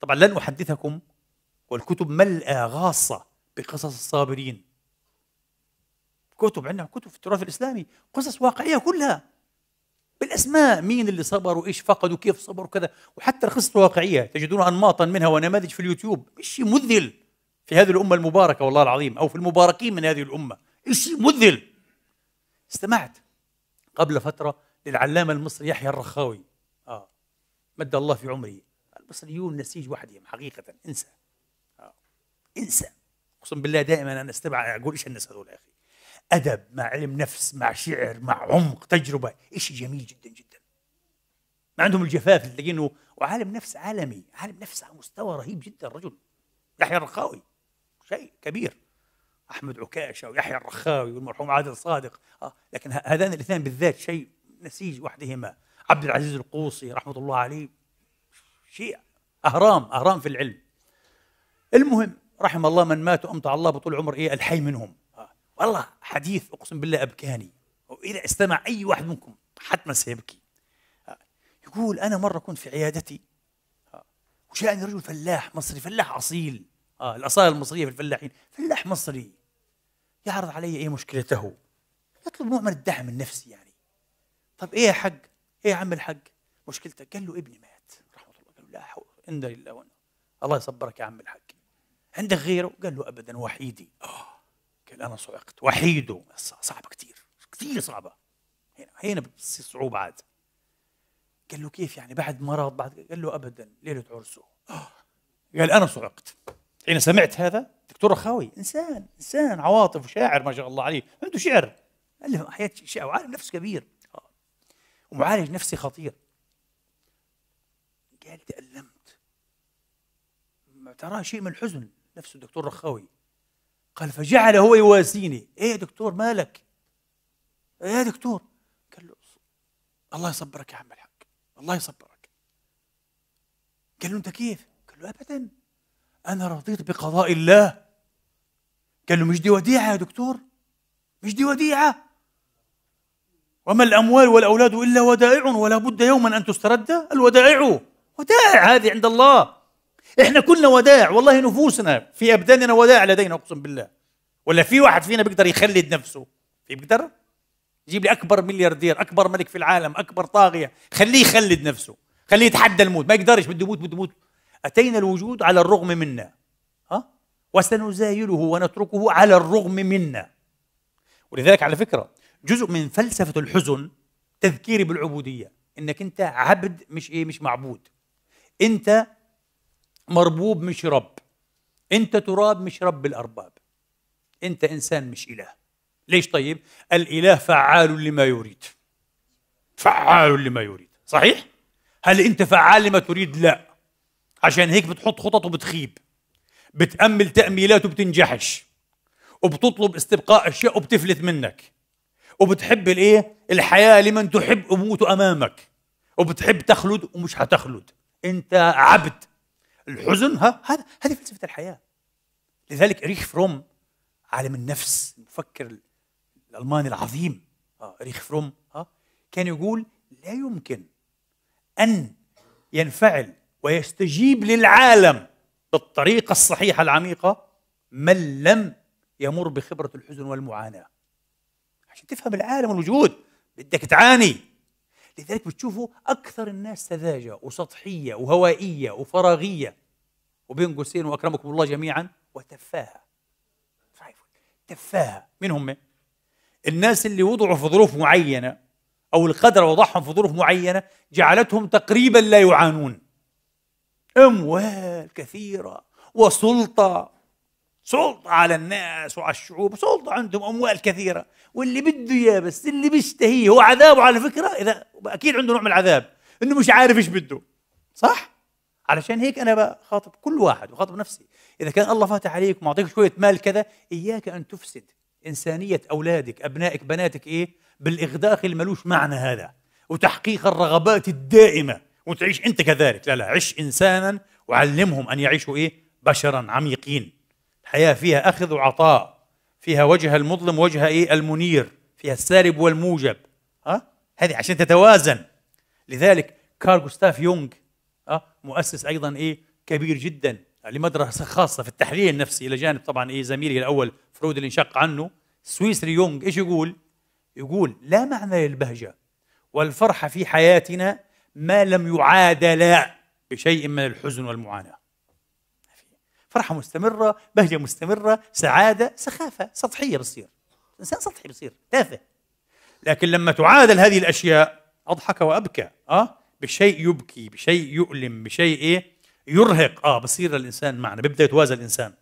طبعا لن أحدثكم والكتب ملأى غاصة بقصص الصابرين كتب عندنا كتب في التراث الإسلامي قصص واقعية كلها بالأسماء مين اللي صبر وإيش فقدوا كيف صبروا وكذا وحتى القصص الواقعية تجدون أنماطا منها ونماذج في اليوتيوب شيء مذهل في هذه الأمة المباركة والله العظيم أو في المباركين من هذه الأمة شيء مذهل استمعت قبل فترة للعلامة المصري يحيى الرخاوي آه مد الله في عمري المصريون نسيج وحدهم حقيقه انسى آه. انسى اقسم بالله دائما انا استبعد اقول ايش الناس هذول يا اخي ادب مع علم نفس مع شعر مع عمق تجربه شيء جميل جدا جدا ما عندهم الجفاف اللي تلاقيه وعالم نفس عالمي عالم نفس على مستوى رهيب جدا رجل يحيى الرخاوي شيء كبير احمد عكاشه ويحيى الرخاوي والمرحوم عادل صادق آه لكن هذان الاثنان بالذات شيء نسيج وحدهما عبد العزيز القوصي رحمه الله عليه شيء أهرام أهرام في العلم المهم رحم الله من مات وأمتع الله بطول عمر إيه الحي منهم آه. والله حديث أقسم بالله أبكاني وإذا استمع أي واحد منكم حتما سيبكي آه. يقول أنا مرة كنت في عيادتي آه. وجاءني رجل فلاح مصري فلاح أصيل آه الأصالة المصرية في الفلاحين فلاح مصري يعرض علي إيه مشكلته يطلب نوع من الدعم النفسي يعني طب إيه يا حق إيه يا عم الحق مشكلتك قال له ابني مات لا حول عند الله وانا الله يصبرك يا عم الحاج عندك غيره قال له ابدا وحيدي اه قال انا صعقت وحيده صعبه كثير كثير صعبه هنا هنا بتصير صعوبه عاد قال له كيف يعني بعد مرض بعد قال له ابدا ليله عرسه آه. قال انا صعقت حين سمعت هذا دكتور رخاوي انسان انسان عواطف وشاعر ما شاء الله عليه عنده شعر الف حياه شعر وعالم نفس كبير آه. ومعالج نفسي خطير قال تألمت ما شيء من الحزن نفسه الدكتور رخاوي قال فجعل هو يواسيني ايه يا دكتور مالك ايه يا دكتور قال له الله يصبرك يا عم الحق الله يصبرك قال له انت كيف قال له ابدا انا رضيت بقضاء الله قال له مش دي وديعه يا دكتور مش دي وديعه وما الاموال والاولاد الا ودائع ولا بد يوما ان تسترد الودائع ودائع هذه عند الله احنا كلنا ودائع والله نفوسنا في ابداننا ودائع لدينا اقسم بالله ولا في واحد فينا بيقدر يخلد نفسه في بيقدر يجيب لي اكبر ملياردير اكبر ملك في العالم اكبر طاغيه خليه يخلد نفسه خليه يتحدى الموت ما يقدرش بده يموت بده يموت اتينا الوجود على الرغم منا ها وسنزايله ونتركه على الرغم منا ولذلك على فكره جزء من فلسفه الحزن تذكيري بالعبوديه انك انت عبد مش ايه مش معبود انت مربوب مش رب انت تراب مش رب الارباب انت انسان مش اله ليش طيب الاله فعال لما يريد فعال لما يريد صحيح هل انت فعال لما تريد لا عشان هيك بتحط خطط وبتخيب بتأمل تأميلات وبتنجحش وبتطلب استبقاء أشياء وبتفلت منك وبتحب الإيه؟ الحياة لمن تحب أموت أمامك وبتحب تخلد ومش حتخلد انت عبد الحزن ها هذا هذه فلسفه الحياه لذلك ريخ فروم عالم النفس المفكر الالماني العظيم آه، ريخ فروم ها آه، كان يقول لا يمكن ان ينفعل ويستجيب للعالم بالطريقه الصحيحه العميقه من لم يمر بخبره الحزن والمعاناه عشان تفهم العالم والوجود بدك تعاني لذلك بتشوفوا أكثر الناس سذاجة وسطحية وهوائية وفراغية وبين قوسين وأكرمكم الله جميعا وتفاهة تفاهة من هم؟ الناس اللي وضعوا في ظروف معينة أو القدر وضعهم في ظروف معينة جعلتهم تقريبا لا يعانون أموال كثيرة وسلطة سلطة على الناس وعلى الشعوب سلطة عندهم أموال كثيرة واللي بده إياه بس اللي بيشتهيه هو عذابه على فكرة إذا أكيد عنده نوع من العذاب إنه مش عارف إيش بده صح؟ علشان هيك أنا بخاطب كل واحد وخاطب نفسي إذا كان الله فاتح عليك ومعطيك شوية مال كذا إياك أن تفسد إنسانية أولادك أبنائك بناتك إيه بالإغداق اللي ملوش معنى هذا وتحقيق الرغبات الدائمة وتعيش أنت كذلك لا لا عش إنسانا وعلمهم أن يعيشوا إيه بشرا عميقين الحياة فيها أخذ وعطاء فيها وجه المظلم وجه إيه المنير فيها السارب والموجب ها هذه عشان تتوازن لذلك كارل جوستاف يونغ ها مؤسس أيضا إيه كبير جدا يعني لمدرسة خاصة في التحليل النفسي إلى جانب طبعا إيه زميله الأول فرويد اللي انشق عنه سويسري يونغ إيش يقول؟ يقول لا معنى للبهجة والفرحة في حياتنا ما لم يعادل بشيء من الحزن والمعاناة فرحه مستمره بهجه مستمره سعاده سخافه سطحيه بتصير انسان سطحي بصير تافه لكن لما تعادل هذه الاشياء اضحك وابكى اه بشيء يبكي بشيء يؤلم بشيء ايه يرهق اه بصير الانسان معنا بيبدا يتوازى الانسان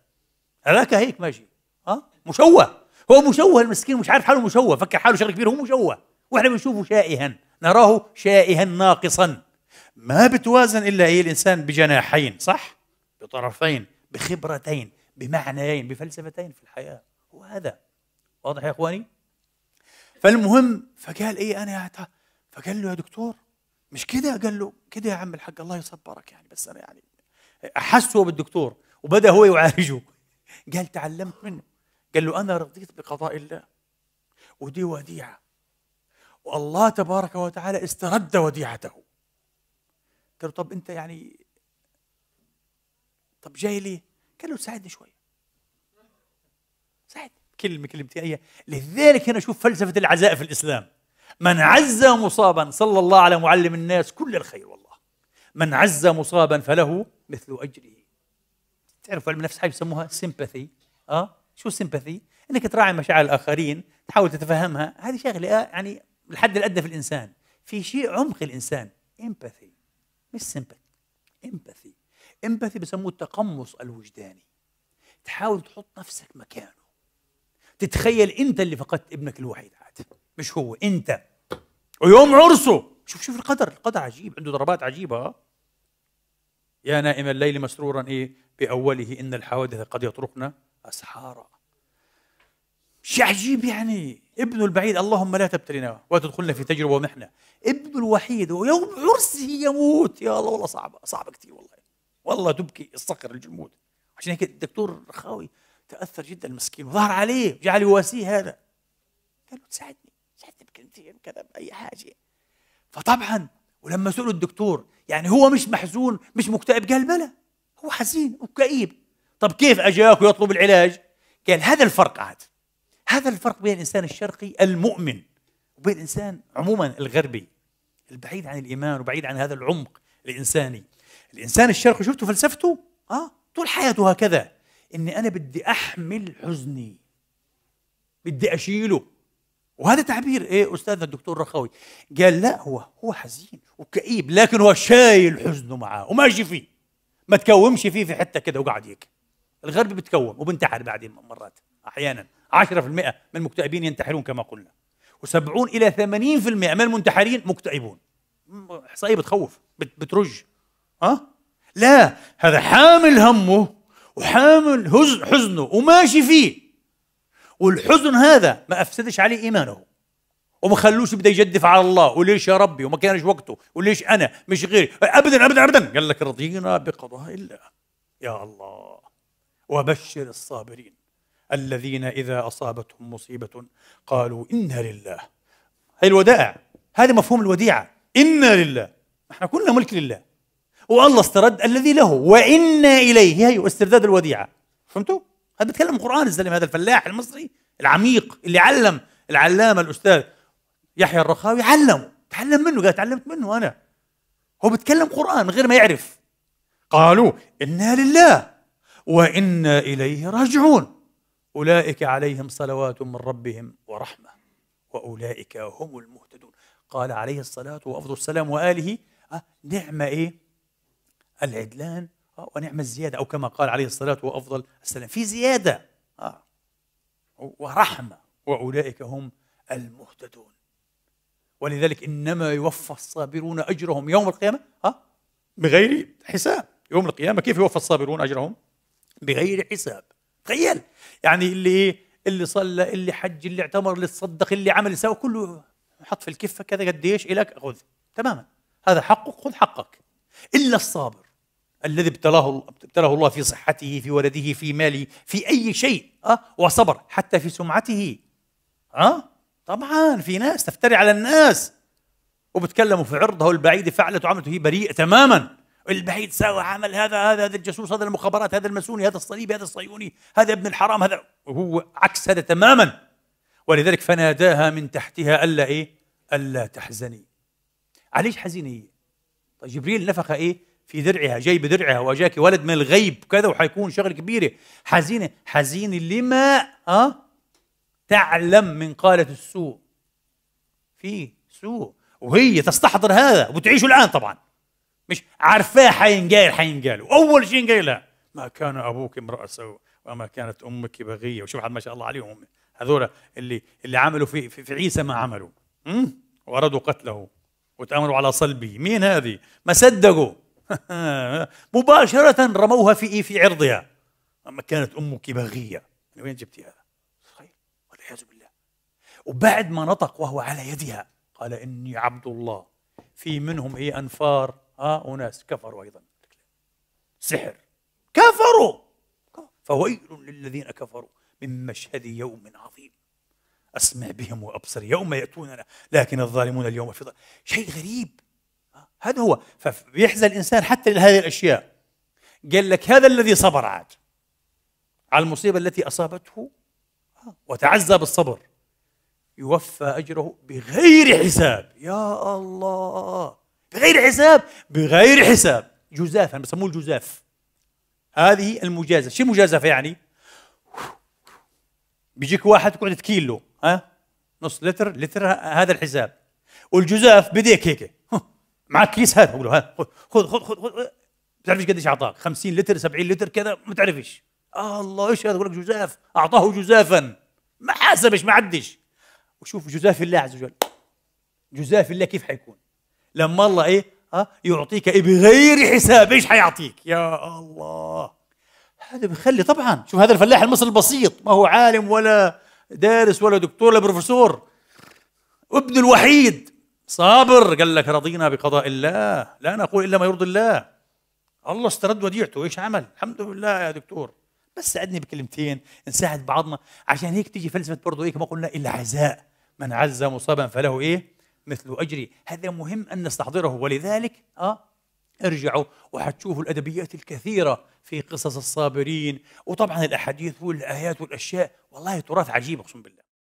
هذاك هيك ماشي اه مشوه هو مشوه المسكين مش عارف حاله مشوه فكر حاله شغله كبيره هو مشوه واحنا بنشوفه شائها نراه شائها ناقصا ما بتوازن الا ايه الانسان بجناحين صح بطرفين بخبرتين بمعنيين بفلسفتين في الحياة هو هذا واضح يا إخواني؟ فالمهم فقال إيه أنا يا فقال له يا دكتور مش كده قال له كده يا عم الحق الله يصبرك يعني بس أنا يعني أحسه بالدكتور وبدأ هو يعالجه قال تعلمت منه قال له أنا رضيت بقضاء الله ودي وديعة والله تبارك وتعالى استرد وديعته قال له طب أنت يعني طب جاي ليه؟ قال له ساعدني شوي ساعدني كلمه كلمتين هي لذلك هنا شوف فلسفه العزاء في الاسلام من عز مصابا صلى الله على معلم الناس كل الخير والله من عز مصابا فله مثل اجره تعرف علم النفس حاجه يسموها سيمباثي اه شو سيمباثي؟ انك تراعي مشاعر الاخرين تحاول تتفهمها هذه شغله آه، يعني الحد الادنى في الانسان في شيء عمق الانسان امباثي مش سيمباثي امباثي امباثي بسموه التقمص الوجداني تحاول تحط نفسك مكانه تتخيل انت اللي فقدت ابنك الوحيد عاد مش هو انت ويوم عرسه شوف شوف القدر القدر عجيب عنده ضربات عجيبه يا نائم الليل مسرورا ايه باوله ان الحوادث قد يطرقنا اسحارا شيء عجيب يعني ابنه البعيد اللهم لا تبتلنا وتدخلنا في تجربه ومحنه ابنه الوحيد ويوم عرسه يموت يا الله والله صعبه صعبه كثير والله والله تبكي الصقر الجمود عشان هيك الدكتور رخاوي تاثر جدا المسكين وظهر عليه وجعل يواسيه هذا قال له تساعدني تساعدني بكلمتين كذا باي حاجه فطبعا ولما سأله الدكتور يعني هو مش محزون مش مكتئب قال بلى هو حزين وكئيب طب كيف اجاك ويطلب العلاج قال هذا الفرق عاد هذا الفرق بين الانسان الشرقي المؤمن وبين الانسان عموما الغربي البعيد عن الايمان وبعيد عن هذا العمق الانساني الانسان الشرقي شفتوا فلسفته اه طول حياته هكذا اني انا بدي احمل حزني بدي اشيله وهذا تعبير ايه استاذنا الدكتور رخاوي قال لا هو هو حزين وكئيب لكن هو شايل حزنه معاه وماشي فيه ما تكومش فيه في حته كده وقعد هيك الغرب بتكوم وبنتحر بعدين مرات احيانا 10% من المكتئبين ينتحرون كما قلنا و70 الى 80% من المنتحرين مكتئبون احصائيه بتخوف بترج أه؟ لا هذا حامل همه وحامل حزنه وماشي فيه والحزن هذا ما أفسدش عليه إيمانه وما خلوش بده يجدف على الله وليش يا ربي وما كانش وقته وليش انا مش غيري ابدا ابدا ابدا قال لك رضينا بقضاء الله يا الله وبشر الصابرين الذين اذا اصابتهم مصيبه قالوا انا لله هي الودائع هذا مفهوم الوديعه انا لله احنا كلنا ملك لله والله استرد الذي له وإنا إليه هي استرداد الوديعة فهمتوا؟ هذا بيتكلم قران الزلمة هذا الفلاح المصري العميق اللي علم العلامة الأستاذ يحيى الرخاوي علمه تعلم منه قال تعلمت منه أنا هو بيتكلم قرآن من غير ما يعرف قالوا إنا لله وإنا إليه راجعون أولئك عليهم صلوات من ربهم ورحمة وأولئك هم المهتدون قال عليه الصلاة وأفضل السلام وآله آه، نعمه نعم إيه العدلان آه، ونعم الزيادة أو كما قال عليه الصلاة وأفضل السلام في زيادة آه، ورحمة وأولئك هم المهتدون ولذلك إنما يوفى الصابرون أجرهم يوم القيامة آه، بغير حساب يوم القيامة كيف يوفى الصابرون أجرهم بغير حساب تخيل يعني اللي إيه اللي صلى اللي حج اللي اعتمر اللي تصدق اللي عمل سوى كله حط في الكفة كذا قديش إلك خذ تماما هذا حقك خذ حقك إلا الصابر الذي ابتلاه ابتلاه الله في صحته في ولده في ماله في أي شيء أه؟ وصبر حتى في سمعته أه؟ طبعا في ناس تفتري على الناس وبتكلموا في عرضه البعيد فعلته عملته هي بريئة تماما البعيد سوى عمل هذا هذا هذا الجاسوس هذا المخابرات هذا المسوني هذا الصليبي هذا الصهيوني هذا ابن الحرام هذا هو عكس هذا تماما ولذلك فناداها من تحتها الا ايه؟ الا تحزني عليش حزينه هي؟ طيب جبريل نفخ ايه؟ في درعها جاي بدرعها واجاك ولد من الغيب كذا وحيكون شغله كبيره حزينه حزينه لما أه؟ تعلم من قالة السوء في سوء وهي تستحضر هذا وتعيشه الان طبعا مش عارفاه حينقال حينقال واول شيء ينقال ما كان ابوك امرأ سوء وما كانت امك بغيه وشوف ما شاء الله عليهم هذول اللي اللي عملوا في في, في عيسى ما عملوا وارادوا قتله وتامروا على صلبه مين هذه ما صدقوا مباشرة رموها في إيه؟ في عرضها أما كانت أمك بغية من يعني وين جبتي هذا؟ صحيح والعياذ بالله وبعد ما نطق وهو على يدها قال إني عبد الله في منهم هي إيه؟ أنفار ها أناس كفروا أيضا سحر كفروا فويل للذين كفروا من مشهد يوم عظيم أسمع بهم وأبصر يوم يأتوننا لكن الظالمون اليوم في ضل شيء غريب هذا هو فيحزن الإنسان حتى لهذه الأشياء قال لك هذا الذي صبر عاد على المصيبة التي أصابته آه، وتعزى بالصبر يوفى أجره بغير حساب يا الله بغير حساب بغير حساب جزافا بسموه الجزاف هذه المجازفة شو مجازفة يعني بيجيك واحد تقعد كيلو ها نص لتر لتر هذا الحساب والجزاف بديك هيك مع الكيس هذا بقول له ها خذ خذ خذ خذ تعرفش قديش اعطاك 50 لتر 70 لتر كذا ما تعرفش آه الله ايش هذا يقول لك جزاف اعطاه جزافا ما حاسبش ما عدش وشوف جزاف الله عز وجل جزاف الله كيف حيكون لما الله ايه ها آه، يعطيك إيه بغير حساب ايش حيعطيك يا الله هذا بيخلي طبعا شوف هذا الفلاح المصري البسيط ما هو عالم ولا دارس ولا دكتور ولا بروفيسور ابنه الوحيد صابر قال لك رضينا بقضاء الله لا نقول إلا ما يرضي الله الله استرد وديعته إيش عمل الحمد لله يا دكتور بس ساعدني بكلمتين نساعد بعضنا عشان هيك تيجي فلسفة برضو هيك ما قلنا إلا عزاء من عز مصابا فله إيه مثل أجري هذا مهم أن نستحضره ولذلك آه ارجعوا وحتشوفوا الأدبيات الكثيرة في قصص الصابرين وطبعا الأحاديث والآيات والأشياء والله تراث عجيب أقسم بالله